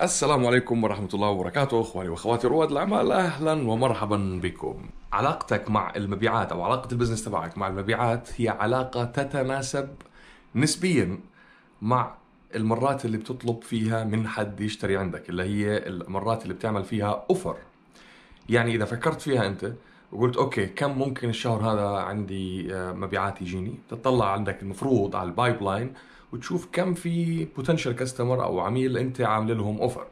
السلام عليكم ورحمة الله وبركاته إخواني وأخواتي رواد الأعمال أهلا ومرحبا بكم علاقتك مع المبيعات أو علاقة البزنس تبعك مع المبيعات هي علاقة تتناسب نسبيا مع المرات اللي بتطلب فيها من حد يشتري عندك اللي هي المرات اللي بتعمل فيها أوفر يعني إذا فكرت فيها أنت وقلت اوكي كم ممكن الشهر هذا عندي آه، مبيعات يجيني تطلع عندك المفروض على البايب لاين وتشوف كم في بوتنشال كاستمر او عميل انت عامل لهم اوفر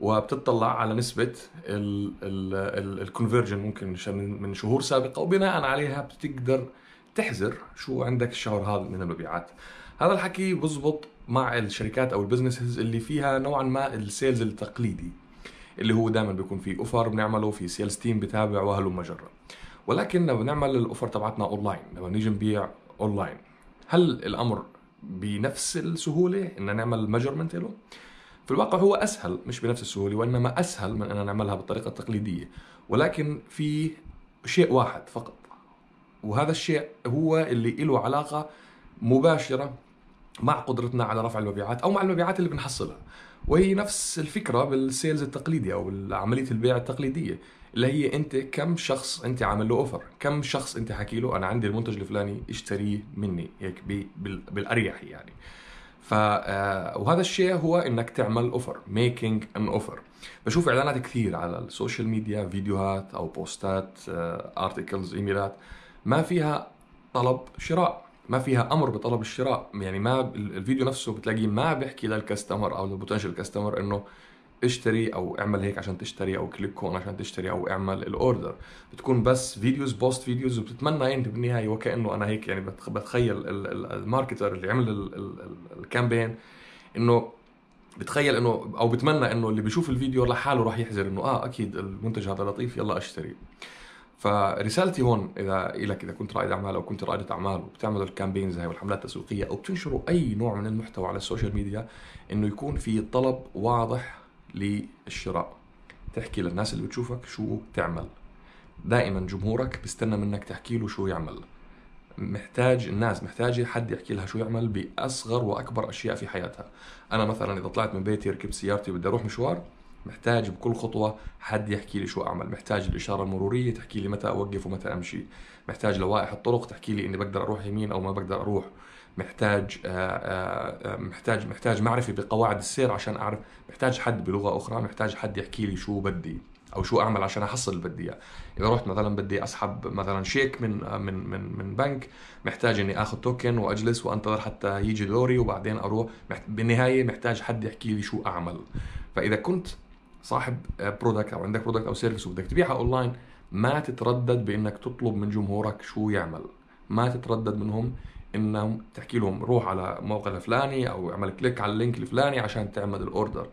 وبتطلع على نسبة الكونفرجن ممكن من شهور سابقة وبناء عليها بتقدر تحذر شو عندك الشهر هذا من المبيعات هذا الحكي بزبط مع الشركات او البزنسز اللي فيها نوعا ما السيلز التقليدي اللي هو دائما بيكون في اوفر بنعمله في سيلز تيم بتابع وهلم المجره ولكن لما بنعمل الاوفر تبعتنا اونلاين لما نيجي نبيع اونلاين هل الامر بنفس السهوله ان نعمل ميجرمنت له في الواقع هو اسهل مش بنفس السهوله وانما اسهل من ان نعملها بالطريقه التقليديه ولكن في شيء واحد فقط وهذا الشيء هو اللي له علاقه مباشره مع قدرتنا على رفع المبيعات او مع المبيعات اللي بنحصلها وهي نفس الفكره بالسيلز التقليدي او عمليه البيع التقليديه اللي هي انت كم شخص انت عامل له اوفر كم شخص انت حكي له انا عندي المنتج الفلاني اشتريه مني هيك بالاريح يعني ف آه، وهذا الشيء هو انك تعمل اوفر ميكينج ان اوفر بشوف اعلانات كثير على السوشيال ميديا فيديوهات او بوستات ارتكلز آه، ايميلات ما فيها طلب شراء ما فيها امر بطلب الشراء يعني ما الفيديو نفسه بتلاقيه ما بيحكي للكاستمر او للبوتنشال كاستمر انه اشتري او اعمل هيك عشان تشتري او كليك هون عشان تشتري او اعمل الاوردر بتكون بس فيديوز بوست فيديوز وبتتمنى انت يعني بالنهايه وكانه انا هيك يعني بتخيل الماركتر اللي عمل الكامبين انه بتخيل انه او بتمنى انه اللي بيشوف الفيديو لحاله راح يحزر انه اه اكيد المنتج هذا لطيف يلا اشتري فرسالتي هون اذا لك اذا كنت رائد اعمال او كنت رائده اعمال وبتعملوا الكامبينز هاي والحملات التسويقيه او بتنشروا اي نوع من المحتوى على السوشيال ميديا انه يكون في طلب واضح للشراء تحكي للناس اللي بتشوفك شو تعمل دائما جمهورك بيستنى منك تحكي له شو يعمل محتاج الناس محتاجة حد يحكي لها شو يعمل بأصغر وأكبر أشياء في حياتها أنا مثلا إذا طلعت من بيتي ركبت سيارتي بدي أروح مشوار محتاج بكل خطوة حد يحكي لي شو أعمل محتاج الإشارة المرورية تحكي لي متى أوقف ومتى أمشي محتاج لوائح الطرق تحكي لي إني بقدر أروح يمين أو ما بقدر أروح محتاج آه، آه، آه، محتاج محتاج معرفه بقواعد السير عشان اعرف محتاج حد بلغه اخرى محتاج حد يحكي لي شو بدي او شو اعمل عشان احصل اللي بدي اياه اذا رحت مثلا بدي اسحب مثلا شيك من من من من بنك محتاج اني اخذ توكن واجلس وانتظر حتى يجي دوري وبعدين اروح بالنهايه محتاج حد يحكي لي شو اعمل فاذا كنت صاحب برودكت او عندك برودكت او سيرفيس وبدك تبيعها اونلاين ما تتردد بانك تطلب من جمهورك شو يعمل ما تتردد منهم انهم تحكي لهم روح على موقع الفلاني او اعمل كليك على اللينك الفلاني عشان تعمل الاوردر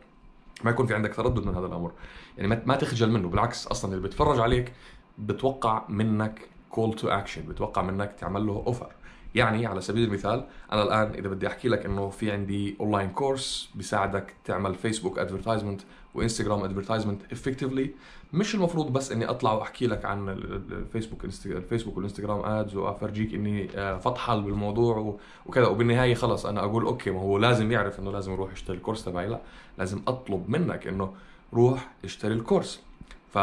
ما يكون في عندك تردد من هذا الامر يعني ما تخجل منه بالعكس اصلا اللي بيتفرج عليك بتوقع منك كول تو اكشن بتوقع منك تعمل له اوفر يعني على سبيل المثال انا الان اذا بدي احكي لك انه في عندي اونلاين كورس بيساعدك تعمل فيسبوك ادفرتايزمنت وانستغرام ادفرتايزمنت افكتفلي مش المفروض بس اني اطلع واحكي لك عن الفيسبوك الفيسبوك والانستغرام ادز وافرجيك اني آه، فطحل بالموضوع وكذا وبالنهايه خلص انا اقول اوكي ما هو لازم يعرف انه لازم يروح يشتري الكورس تبعي لا لازم اطلب منك انه روح اشتري الكورس ف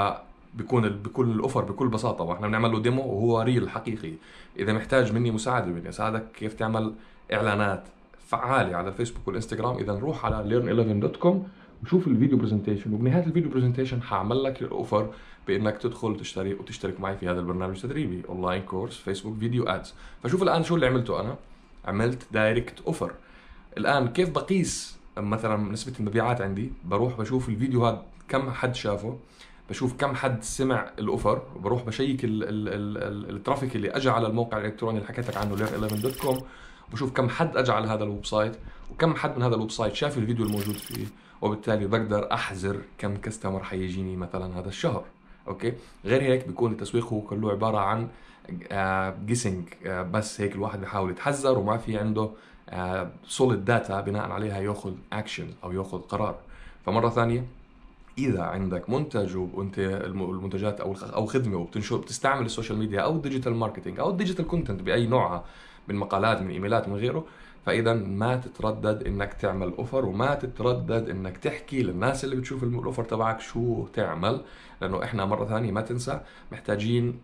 بيكون بكل الاوفر بكل بساطه واحنا بنعمل له ديمو وهو ريل حقيقي اذا محتاج مني مساعده بدي اساعدك كيف تعمل اعلانات فعاله على الفيسبوك والانستغرام اذا روح على learn11.com وشوف الفيديو برزنتيشن وبنهايه الفيديو برزنتيشن حعمل لك الاوفر بانك تدخل تشتري وتشترك معي في هذا البرنامج التدريبي اونلاين كورس فيسبوك فيديو ادز فشوف الان شو اللي عملته انا عملت دايركت اوفر الان كيف بقيس مثلا نسبه المبيعات عندي بروح بشوف الفيديو هذا كم حد شافه بشوف كم حد سمع الاوفر بروح بشيك الترافيك اللي اجى على الموقع الالكتروني اللي حكيت لك عنه دوت 11com بشوف كم حد اجى على هذا الويب سايت وكم حد من هذا الويب سايت شاف الفيديو الموجود فيه وبالتالي بقدر احزر كم كاستمر حيجيني مثلا هذا الشهر اوكي غير هيك بيكون التسويق هو كله عباره عن جيسنج آه، آه، بس هيك الواحد بيحاول يتحذر وما في عنده سوليد آه، داتا بناء عليها ياخذ اكشن او ياخذ قرار فمره ثانيه اذا عندك منتج وانت المنتجات او او خدمه وبتنشر بتستعمل السوشيال ميديا او الديجيتال ماركتينج او الديجيتال كونتنت باي نوعها من مقالات من ايميلات من غيره فاذا ما تتردد انك تعمل اوفر وما تتردد انك تحكي للناس اللي بتشوف الاوفر تبعك شو تعمل لانه احنا مره ثانيه ما تنسى محتاجين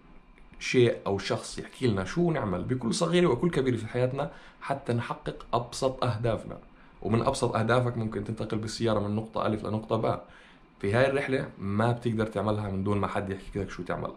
شيء او شخص يحكي لنا شو نعمل بكل صغير وكل كبير في حياتنا حتى نحقق ابسط اهدافنا ومن ابسط اهدافك ممكن تنتقل بالسياره من نقطه الف لنقطه باء في هاي الرحله ما بتقدر تعملها من دون ما حد يحكي لك شو تعمل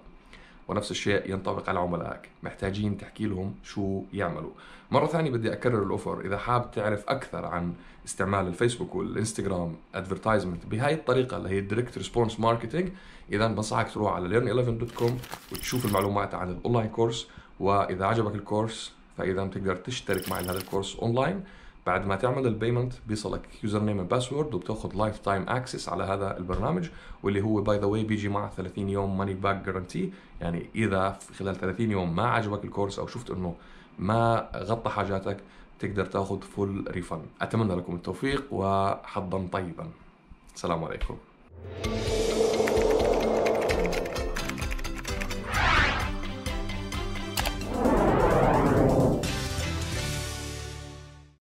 ونفس الشيء ينطبق على عملائك محتاجين تحكي لهم شو يعملوا مره ثانيه بدي اكرر الاوفر اذا حاب تعرف اكثر عن استعمال الفيسبوك والانستغرام ادفرتايزمنت بهاي الطريقه اللي هي الدايركت ريسبونس ماركتنج اذا بنصحك تروح على learn11.com وتشوف المعلومات عن الاونلاين كورس واذا عجبك الكورس فاذا بتقدر تشترك معي لهذا الكورس اونلاين بعد ما تعمل البيمنت بيصلك يوزر نيم وباسورد وبتاخذ لايف تايم اكسس على هذا البرنامج واللي هو باي ذا واي بيجي مع 30 يوم ماني باك جارانتي يعني اذا خلال 30 يوم ما عجبك الكورس او شفت انه ما غطى حاجاتك تقدر تاخذ فول ريفند اتمنى لكم التوفيق وحظا طيبا السلام عليكم